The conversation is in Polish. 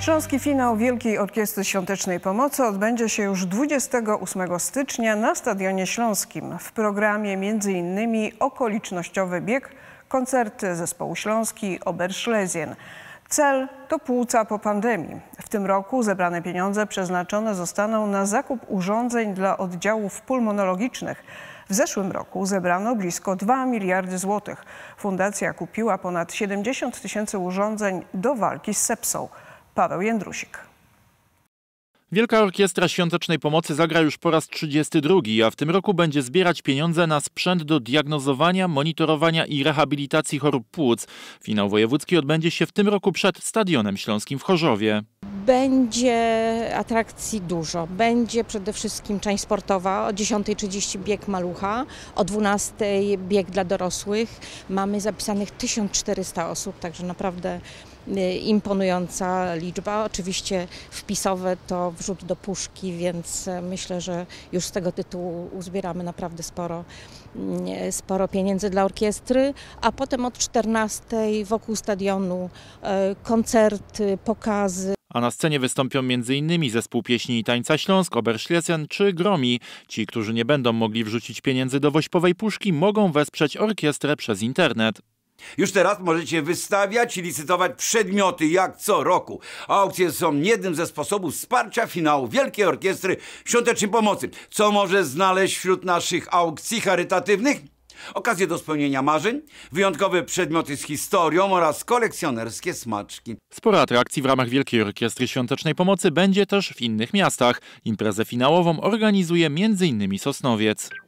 Śląski finał Wielkiej Orkiestry Świątecznej Pomocy odbędzie się już 28 stycznia na Stadionie Śląskim. W programie m.in. okolicznościowy bieg, koncerty zespołu Śląski Oberszlezien. Cel to płuca po pandemii. W tym roku zebrane pieniądze przeznaczone zostaną na zakup urządzeń dla oddziałów pulmonologicznych. W zeszłym roku zebrano blisko 2 miliardy złotych. Fundacja kupiła ponad 70 tysięcy urządzeń do walki z sepsą. Paweł Jędrusik. Wielka Orkiestra Świątecznej Pomocy zagra już po raz 32, a w tym roku będzie zbierać pieniądze na sprzęt do diagnozowania, monitorowania i rehabilitacji chorób płuc. Finał wojewódzki odbędzie się w tym roku przed Stadionem Śląskim w Chorzowie. Będzie atrakcji dużo. Będzie przede wszystkim część sportowa. O 10.30 bieg malucha, o 12.00 bieg dla dorosłych. Mamy zapisanych 1400 osób, także naprawdę y, imponująca liczba. Oczywiście wpisowe to wrzut do puszki, więc e, myślę, że już z tego tytułu uzbieramy naprawdę sporo, mm, sporo pieniędzy dla orkiestry. A potem od 14.00 wokół stadionu e, koncerty, pokazy. A na scenie wystąpią m.in. zespół pieśni i tańca Śląsk, Oberschlesien czy Gromi. Ci, którzy nie będą mogli wrzucić pieniędzy do wośpowej puszki, mogą wesprzeć orkiestrę przez internet. Już teraz możecie wystawiać i licytować przedmioty jak co roku. Aukcje są jednym ze sposobów wsparcia finału Wielkiej Orkiestry Świątecznej Pomocy. Co może znaleźć wśród naszych aukcji charytatywnych? okazje do spełnienia marzeń, wyjątkowe przedmioty z historią oraz kolekcjonerskie smaczki. Sporo atrakcji w ramach Wielkiej Orkiestry Świątecznej Pomocy będzie też w innych miastach. Imprezę finałową organizuje m.in. Sosnowiec.